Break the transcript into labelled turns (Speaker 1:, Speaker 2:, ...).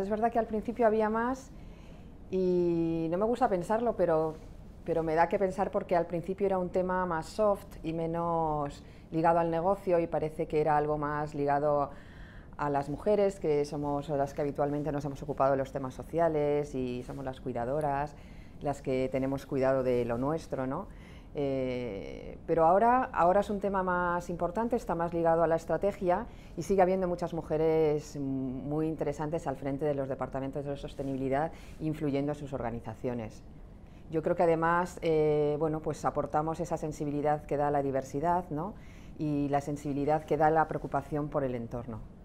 Speaker 1: Es verdad que al principio había más y no me gusta pensarlo, pero, me da que pensar porque al principio era un tema más soft y menos ligado al negocio y parece que era algo más ligado a las mujeres, que somos las que habitualmente nos hemos ocupado de los temas sociales y somos las cuidadoras, las que tenemos cuidado de lo nuestro, ¿no? Eh, pero ahora, ahora es un tema más importante, está más ligado a la estrategia y sigue habiendo muchas mujeres muy interesantes al frente de los departamentos de sostenibilidad, influyendo en sus organizaciones. Yo creo que además eh, bueno, pues aportamos esa sensibilidad que da la diversidad ¿no? y la sensibilidad que da la preocupación por el entorno.